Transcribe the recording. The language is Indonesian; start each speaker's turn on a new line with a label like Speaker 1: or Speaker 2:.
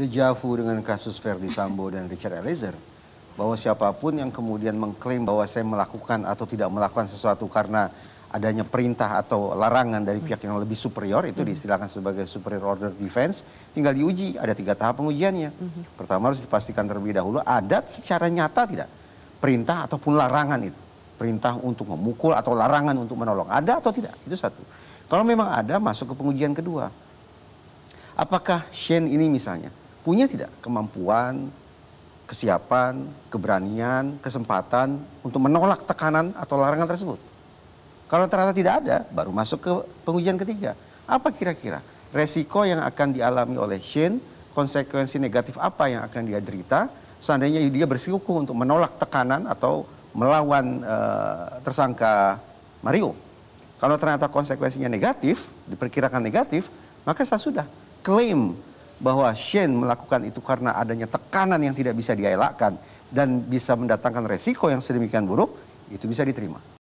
Speaker 1: dejavu dengan kasus Verdi Sambo dan Richard Eliezer bahwa siapapun yang kemudian mengklaim bahwa saya melakukan atau tidak melakukan sesuatu karena adanya perintah atau larangan dari pihak yang lebih superior itu hmm. diistilahkan sebagai superior order defense tinggal diuji ada tiga tahap pengujiannya hmm. pertama harus dipastikan terlebih dahulu ada secara nyata tidak perintah ataupun larangan itu perintah untuk memukul atau larangan untuk menolong ada atau tidak itu satu kalau memang ada masuk ke pengujian kedua apakah Shane ini misalnya punya tidak kemampuan, kesiapan, keberanian, kesempatan untuk menolak tekanan atau larangan tersebut? Kalau ternyata tidak ada, baru masuk ke pengujian ketiga. Apa kira-kira resiko yang akan dialami oleh Shane, konsekuensi negatif apa yang akan dia derita, seandainya dia bersikukuh untuk menolak tekanan atau melawan uh, tersangka Mario. Kalau ternyata konsekuensinya negatif, diperkirakan negatif, maka saya sudah klaim bahwa Shane melakukan itu karena adanya tekanan yang tidak bisa dielakkan dan bisa mendatangkan resiko yang sedemikian buruk, itu bisa diterima.